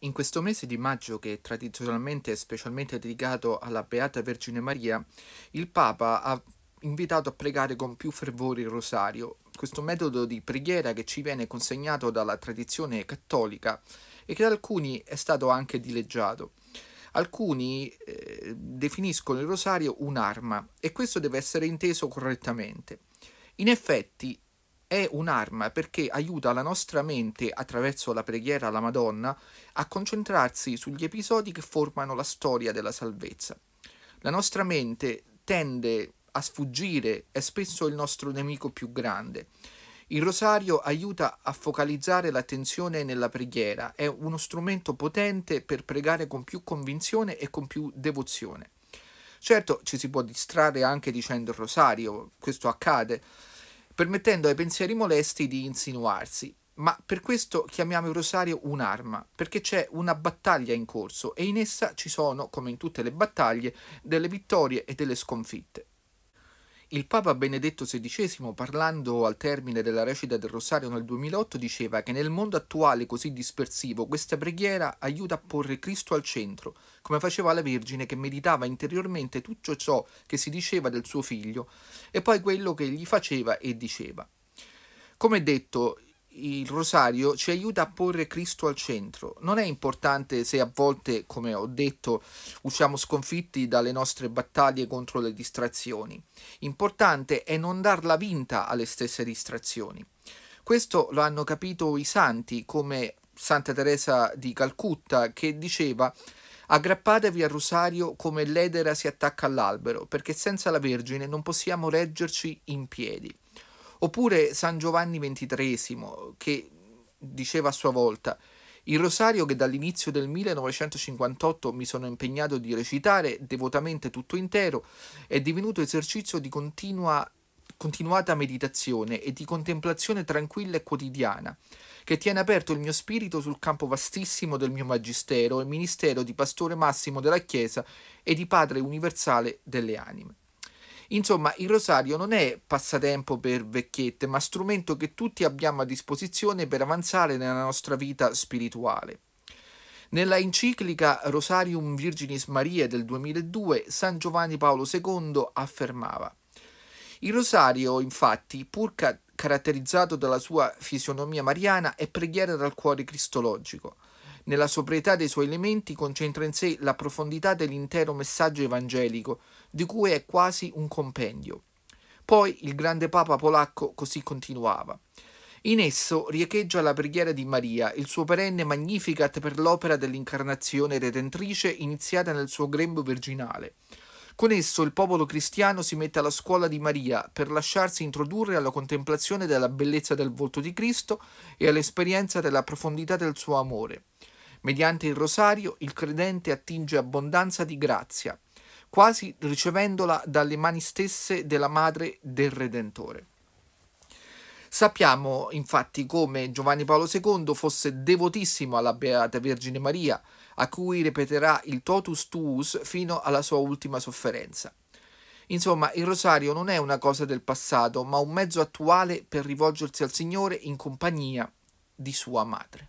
In questo mese di maggio, che tradizionalmente è specialmente dedicato alla Beata Vergine Maria, il Papa ha invitato a pregare con più fervore il rosario, questo metodo di preghiera che ci viene consegnato dalla tradizione cattolica e che da alcuni è stato anche dileggiato. Alcuni eh, definiscono il rosario un'arma e questo deve essere inteso correttamente. In effetti, è un'arma perché aiuta la nostra mente, attraverso la preghiera alla Madonna, a concentrarsi sugli episodi che formano la storia della salvezza. La nostra mente tende a sfuggire, è spesso il nostro nemico più grande. Il rosario aiuta a focalizzare l'attenzione nella preghiera, è uno strumento potente per pregare con più convinzione e con più devozione. Certo, ci si può distrarre anche dicendo il rosario, questo accade, permettendo ai pensieri molesti di insinuarsi. Ma per questo chiamiamo il rosario un'arma, perché c'è una battaglia in corso e in essa ci sono, come in tutte le battaglie, delle vittorie e delle sconfitte. Il Papa Benedetto XVI, parlando al termine della recita del Rosario nel 2008, diceva che nel mondo attuale così dispersivo questa preghiera aiuta a porre Cristo al centro, come faceva la Vergine che meditava interiormente tutto ciò che si diceva del suo figlio e poi quello che gli faceva e diceva. Come detto, il rosario ci aiuta a porre Cristo al centro. Non è importante se a volte, come ho detto, usciamo sconfitti dalle nostre battaglie contro le distrazioni. Importante è non darla vinta alle stesse distrazioni. Questo lo hanno capito i santi, come Santa Teresa di Calcutta, che diceva Aggrappatevi al rosario come l'edera si attacca all'albero, perché senza la Vergine non possiamo reggerci in piedi. Oppure San Giovanni XXIII, che diceva a sua volta il rosario che dall'inizio del 1958 mi sono impegnato di recitare devotamente tutto intero è divenuto esercizio di continua, continuata meditazione e di contemplazione tranquilla e quotidiana, che tiene aperto il mio spirito sul campo vastissimo del mio magistero e ministero di pastore massimo della Chiesa e di padre universale delle anime. Insomma, il rosario non è passatempo per vecchiette, ma strumento che tutti abbiamo a disposizione per avanzare nella nostra vita spirituale. Nella enciclica Rosarium Virginis Maria del 2002, San Giovanni Paolo II affermava Il rosario, infatti, pur caratterizzato dalla sua fisionomia mariana, è preghiera dal cuore cristologico. Nella sobrietà dei suoi elementi concentra in sé la profondità dell'intero messaggio evangelico, di cui è quasi un compendio. Poi il grande Papa polacco così continuava. In esso riecheggia la preghiera di Maria, il suo perenne magnificat per l'opera dell'incarnazione redentrice iniziata nel suo grembo virginale. Con esso il popolo cristiano si mette alla scuola di Maria per lasciarsi introdurre alla contemplazione della bellezza del volto di Cristo e all'esperienza della profondità del suo amore. Mediante il rosario il credente attinge abbondanza di grazia, quasi ricevendola dalle mani stesse della Madre del Redentore. Sappiamo infatti come Giovanni Paolo II fosse devotissimo alla Beata Vergine Maria, a cui ripeterà il totus tuus fino alla sua ultima sofferenza. Insomma, il rosario non è una cosa del passato, ma un mezzo attuale per rivolgersi al Signore in compagnia di sua madre.